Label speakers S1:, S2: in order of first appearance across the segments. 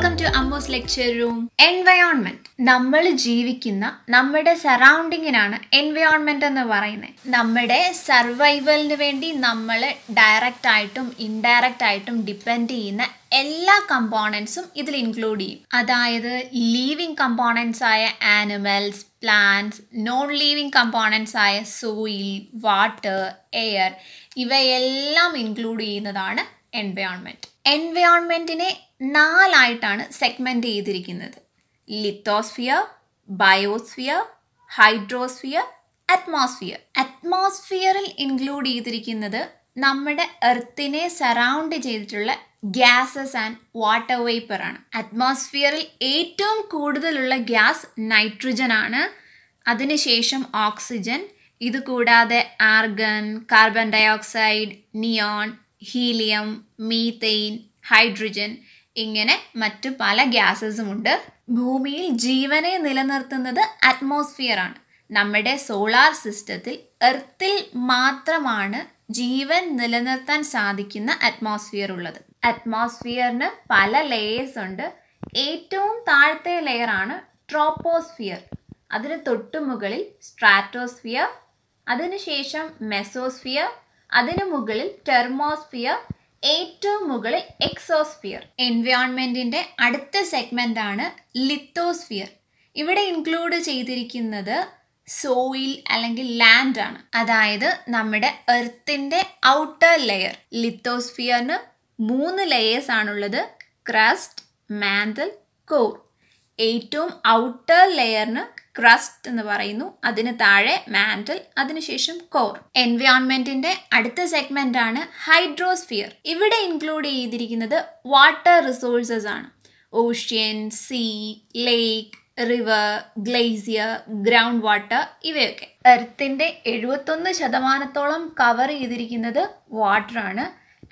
S1: welcome to അമ്മോസ് lecture room environment നമ്മൾ ജീവിക്കുന്ന നമ്മുടെ സറൗണ്ടിങ്ങിനാണ് എൻവയോൺമെന്റ് എന്ന് പറയുന്നത് നമ്മുടെ സർവൈവലിന് വേണ്ടി നമ്മൾ ഡയറക്റ്റ് ആയിട്ടും ഇൻഡയറക്റ്റ് ആയിട്ടും ഡിപ്പെൻഡ് ചെയ്യുന്ന എല്ലാ കമ്പോണൻസും ഇതിൽ ഇൻക്ലൂഡ് ചെയ്യും അതായത് ലീവിങ് കമ്പോണൻസ് ആയ animals plants non living components ആയ സോയിൽ വാട്ടർ എയർ ഇവയെല്ലാം ഇൻക്ലൂഡ് ചെയ്യുന്നതാണ് എൻവയോൺമെന്റ് എൻവയോൺമെൻറ്റിനെ നാലായിട്ടാണ് സെഗ്മെൻ്റ് ചെയ്തിരിക്കുന്നത് ലിത്തോസ്ഫിയർ ബയോസ്ഫിയർ ഹൈഡ്രോസ്ഫിയർ അറ്റ്മോസ്ഫിയർ അറ്റ്മോസ്ഫിയറിൽ ഇൻക്ലൂഡ് ചെയ്തിരിക്കുന്നത് നമ്മുടെ എർത്തിനെ സറൗണ്ട് ചെയ്തിട്ടുള്ള ഗ്യാസസ് ആൻഡ് വാട്ടർ വേപ്പർ ആണ് അറ്റ്മോസ്ഫിയറിൽ ഏറ്റവും കൂടുതലുള്ള ഗ്യാസ് നൈട്രജൻ ആണ് അതിനുശേഷം ഓക്സിജൻ ഇത് കൂടാതെ argon carbon dioxide neon helium methane hydrogen ഇങ്ങനെ മറ്റു പല ഗ്യാസസുമുണ്ട് ഭൂമിയിൽ ജീവനെ നിലനിർത്തുന്നത് അറ്റ്മോസ്ഫിയർ ആണ് നമ്മുടെ സോളാർ സിസ്റ്റത്തിൽ എർത്തിൽ മാത്രമാണ് ജീവൻ നിലനിർത്താൻ സാധിക്കുന്ന അറ്റ്മോസ്ഫിയർ ഉള്ളത് അറ്റ്മോസ്ഫിയറിന് പല ലെയേഴ്സ് ഉണ്ട് ഏറ്റവും താഴത്തെ ലെയർ ആണ് ട്രോപ്പോസ്ഫിയർ അതിന് തൊട്ടു മുകളിൽ സ്ട്രാറ്റോസ്ഫിയർ അതിനുശേഷം മെസോസ്ഫിയർ അതിനു മുകളിൽ ടെർമോസ്ഫിയർ ഏറ്റവും മുകളിൽ എക്സോസ്ഫിയർ എൻവയോൺമെന്റിന്റെ അടുത്ത സെഗ്മെന്റ് ആണ് ലിത്തോസ്ഫിയർ ഇവിടെ ഇൻക്ലൂഡ് ചെയ്തിരിക്കുന്നത് സോയിൽ അല്ലെങ്കിൽ ലാൻഡ് ആണ് അതായത് നമ്മുടെ എർത്തിന്റെ ഔട്ടർ ലെയർ ലിത്തോസ്ഫിയറിന് മൂന്ന് ലെയേഴ്സ് ആണുള്ളത് ക്രസ്റ്റ് മാന്തൽ കോർ ഏറ്റവും ഔട്ടർ ലെയറിന് ക്രസ്റ്റ് എന്ന് പറയുന്നു അതിന് താഴെ മാൻഡൽ അതിനുശേഷം കോർ എൻവയോൺമെന്റിന്റെ അടുത്ത സെഗ്മെന്റ് ആണ് ഹൈഡ്രോസ്ഫിയർ ഇവിടെ ഇൻക്ലൂഡ് ചെയ്തിരിക്കുന്നത് വാട്ടർ റിസോഴ്സസ് ആണ് ocean sea lake river glacier ground water ഇവയൊക്കെ എർത്തിന്റെ എഴുപത്തൊന്ന് ശതമാനത്തോളം കവർ ചെയ്തിരിക്കുന്നത് വാട്ടറാണ്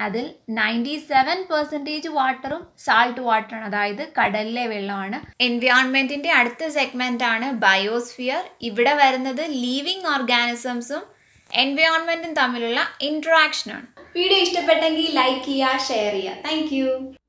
S1: അതിൽ നയൻറ്റി സെവൻ പെർസെൻറ്റേജ് വാട്ടറും സാൾട്ട് വാട്ടറാണ് അതായത് കടലിലെ വെള്ളമാണ് എൻവയോൺമെന്റിന്റെ അടുത്ത സെഗ്മെൻ്റ് ആണ് ബയോസ്ഫിയർ ഇവിടെ വരുന്നത് ലീവിങ് ഓർഗാനിസംസും എൻവയോൺമെൻറ്റും തമ്മിലുള്ള ഇൻട്രാക്ഷനാണ് വീഡിയോ ഇഷ്ടപ്പെട്ടെങ്കിൽ ലൈക്ക് ചെയ്യുക ഷെയർ ചെയ്യുക താങ്ക്